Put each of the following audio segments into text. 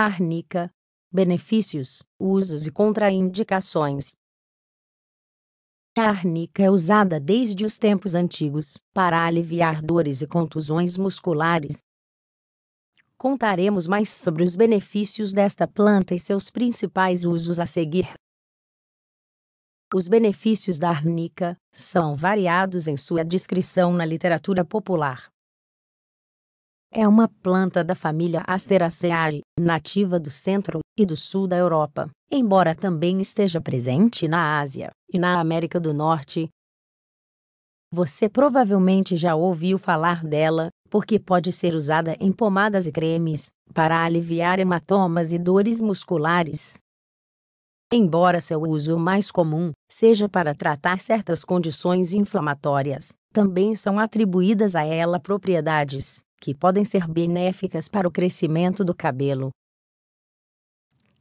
arnica, benefícios, usos e contraindicações. A arnica é usada desde os tempos antigos para aliviar dores e contusões musculares. Contaremos mais sobre os benefícios desta planta e seus principais usos a seguir. Os benefícios da arnica são variados em sua descrição na literatura popular. É uma planta da família Asteraceae, nativa do centro e do sul da Europa, embora também esteja presente na Ásia e na América do Norte. Você provavelmente já ouviu falar dela, porque pode ser usada em pomadas e cremes para aliviar hematomas e dores musculares. Embora seu uso mais comum seja para tratar certas condições inflamatórias, também são atribuídas a ela propriedades que podem ser benéficas para o crescimento do cabelo.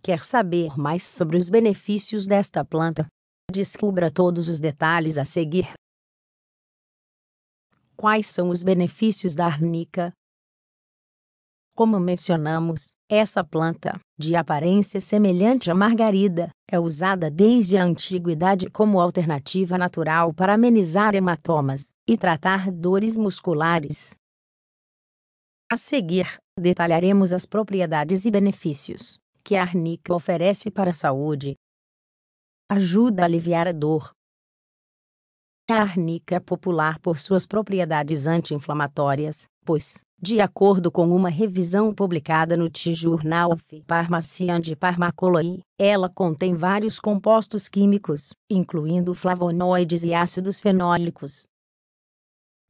Quer saber mais sobre os benefícios desta planta? Descubra todos os detalhes a seguir. Quais são os benefícios da arnica? Como mencionamos, essa planta, de aparência semelhante à margarida, é usada desde a antiguidade como alternativa natural para amenizar hematomas e tratar dores musculares. A seguir, detalharemos as propriedades e benefícios que a arnica oferece para a saúde. Ajuda a aliviar a dor. A arnica é popular por suas propriedades anti-inflamatórias, pois, de acordo com uma revisão publicada no T-Journal of Pharmacy and Pharmacology, ela contém vários compostos químicos, incluindo flavonoides e ácidos fenólicos,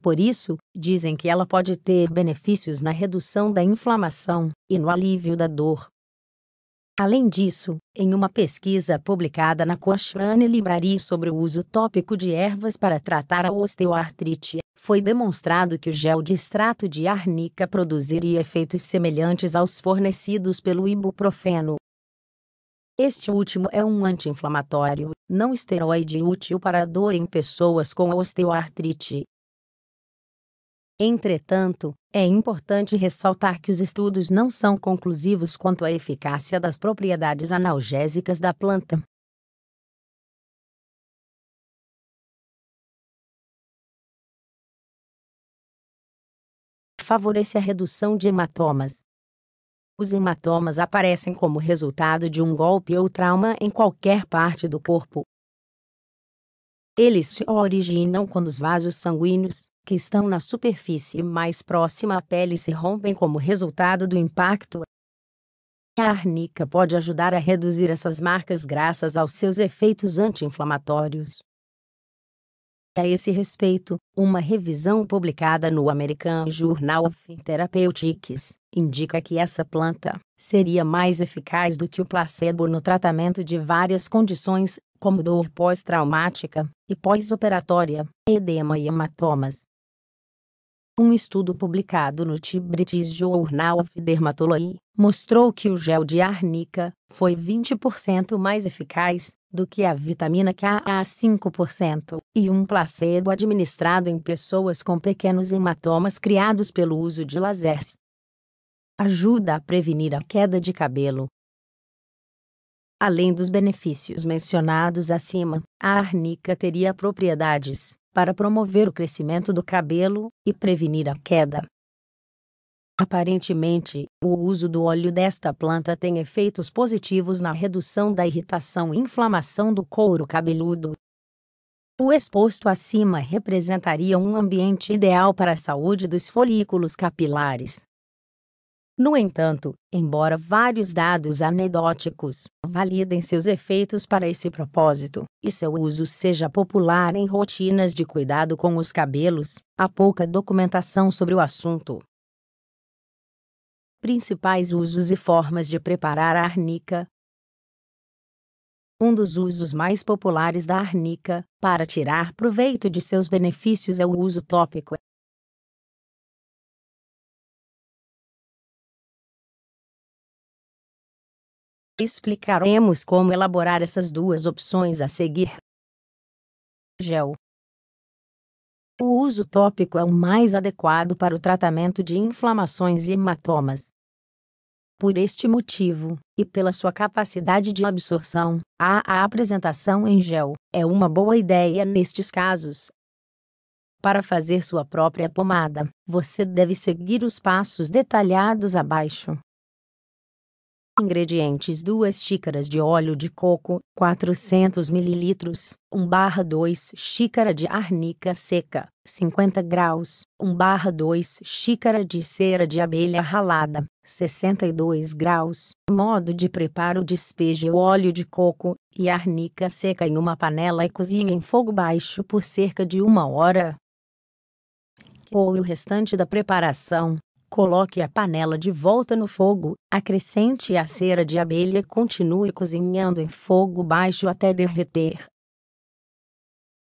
por isso, dizem que ela pode ter benefícios na redução da inflamação e no alívio da dor. Além disso, em uma pesquisa publicada na Cochrane Library sobre o uso tópico de ervas para tratar a osteoartrite, foi demonstrado que o gel de extrato de arnica produziria efeitos semelhantes aos fornecidos pelo ibuprofeno. Este último é um anti-inflamatório não esteroide útil para a dor em pessoas com osteoartrite, Entretanto, é importante ressaltar que os estudos não são conclusivos quanto à eficácia das propriedades analgésicas da planta. Favorece a redução de hematomas. Os hematomas aparecem como resultado de um golpe ou trauma em qualquer parte do corpo. Eles se originam quando os vasos sanguíneos, que estão na superfície mais próxima à pele se rompem como resultado do impacto. A arnica pode ajudar a reduzir essas marcas graças aos seus efeitos anti-inflamatórios. A esse respeito, uma revisão publicada no American Journal of Therapeutics indica que essa planta seria mais eficaz do que o placebo no tratamento de várias condições, como dor pós-traumática e pós-operatória, edema e hematomas. Um estudo publicado no The British Journal of Dermatology mostrou que o gel de arnica foi 20% mais eficaz do que a vitamina K a 5% e um placebo administrado em pessoas com pequenos hematomas criados pelo uso de lasers. Ajuda a prevenir a queda de cabelo. Além dos benefícios mencionados acima, a arnica teria propriedades para promover o crescimento do cabelo e prevenir a queda. Aparentemente, o uso do óleo desta planta tem efeitos positivos na redução da irritação e inflamação do couro cabeludo. O exposto acima representaria um ambiente ideal para a saúde dos folículos capilares. No entanto, embora vários dados anedóticos validem seus efeitos para esse propósito, e seu uso seja popular em rotinas de cuidado com os cabelos, há pouca documentação sobre o assunto. Principais usos e formas de preparar a arnica. Um dos usos mais populares da arnica, para tirar proveito de seus benefícios é o uso tópico Explicaremos como elaborar essas duas opções a seguir. Gel. O uso tópico é o mais adequado para o tratamento de inflamações e hematomas. Por este motivo, e pela sua capacidade de absorção, a apresentação em gel é uma boa ideia nestes casos. Para fazer sua própria pomada, você deve seguir os passos detalhados abaixo. Ingredientes: 2 xícaras de óleo de coco, 400 ml, 1 barra 2 xícara de arnica seca, 50 graus, 1 barra 2 xícara de cera de abelha ralada, 62 graus. Modo de preparo: despeje o óleo de coco e arnica seca em uma panela e cozinhe em fogo baixo por cerca de uma hora. Ou o restante da preparação Coloque a panela de volta no fogo, acrescente a cera de abelha e continue cozinhando em fogo baixo até derreter.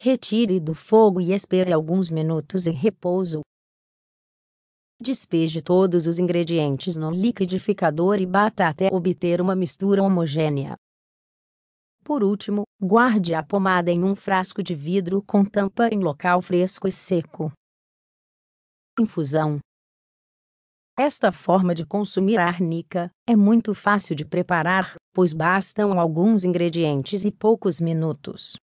Retire do fogo e espere alguns minutos em repouso. Despeje todos os ingredientes no liquidificador e bata até obter uma mistura homogênea. Por último, guarde a pomada em um frasco de vidro com tampa em local fresco e seco. Infusão esta forma de consumir árnica é muito fácil de preparar, pois bastam alguns ingredientes e poucos minutos.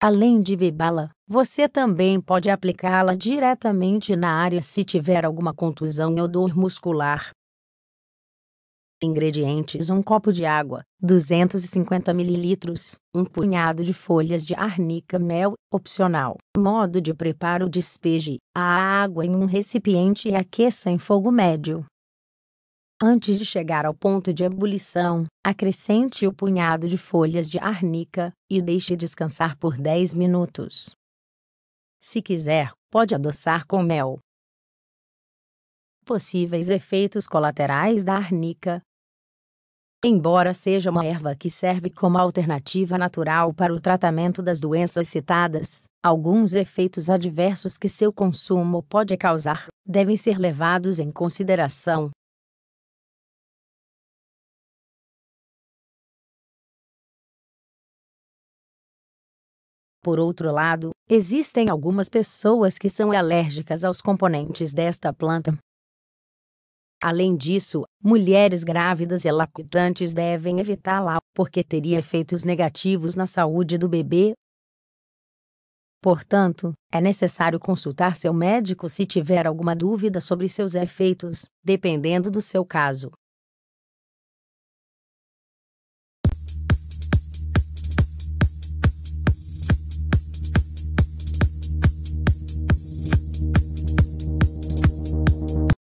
Além de bebê-la, você também pode aplicá-la diretamente na área se tiver alguma contusão ou dor muscular, Ingredientes: um copo de água, 250 ml, um punhado de folhas de arnica mel, opcional. Modo de preparo: despeje a água em um recipiente e aqueça em fogo médio. Antes de chegar ao ponto de ebulição, acrescente o punhado de folhas de arnica e deixe descansar por 10 minutos. Se quiser, pode adoçar com mel. Possíveis efeitos colaterais da arnica Embora seja uma erva que serve como alternativa natural para o tratamento das doenças citadas, alguns efeitos adversos que seu consumo pode causar devem ser levados em consideração. Por outro lado, existem algumas pessoas que são alérgicas aos componentes desta planta, Além disso, mulheres grávidas e lactantes devem evitá-la, porque teria efeitos negativos na saúde do bebê. Portanto, é necessário consultar seu médico se tiver alguma dúvida sobre seus efeitos, dependendo do seu caso.